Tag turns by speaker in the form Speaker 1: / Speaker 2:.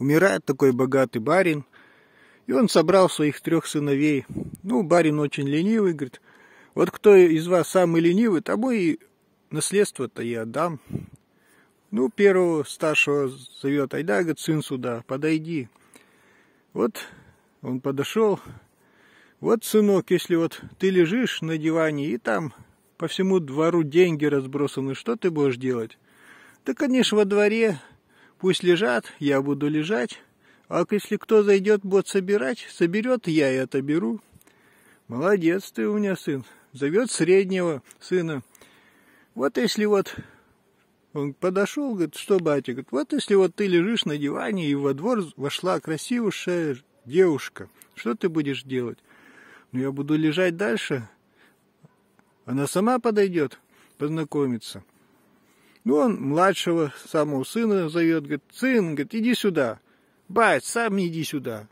Speaker 1: Умирает такой богатый барин, и он собрал своих трех сыновей. Ну, барин очень ленивый, говорит, вот кто из вас самый ленивый, тому и наследство-то я отдам. Ну, первого старшего зовет, айда, говорит, сын сюда, подойди. Вот он подошел, вот, сынок, если вот ты лежишь на диване и там по всему двору деньги разбросаны, что ты будешь делать? Да, конечно, во дворе Пусть лежат, я буду лежать. А если кто зайдет, будет собирать, соберет, я и отоберу. Молодец ты у меня, сын. Зовет среднего сына. Вот если вот... Он подошел, говорит, что, батя, говорит, вот если вот ты лежишь на диване, и во двор вошла красивая девушка, что ты будешь делать? Ну, я буду лежать дальше. Она сама подойдет познакомиться. Ну он младшего самого сына зовет, говорит, сын, говорит, иди сюда. Бать, сам иди сюда.